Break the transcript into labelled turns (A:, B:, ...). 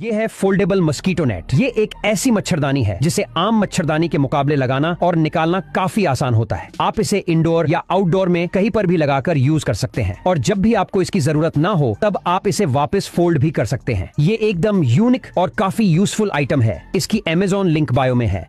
A: ये है foldable mosquito net ये एक ऐसी मच्छरदानी है जिसे आम मच्छरदानी के मुकाबले लगाना और निकालना काफी आसान होता है आप इसे इंडोर या आउटडोर में कहीं पर भी लगाकर यूज कर सकते हैं और जब भी आपको इसकी जरूरत ना हो तब आप इसे वापस फोल्ड भी कर सकते हैं ये एकदम यूनिक और काफी यूजफुल आइटम है इसकी एमेजोन लिंक बायो में है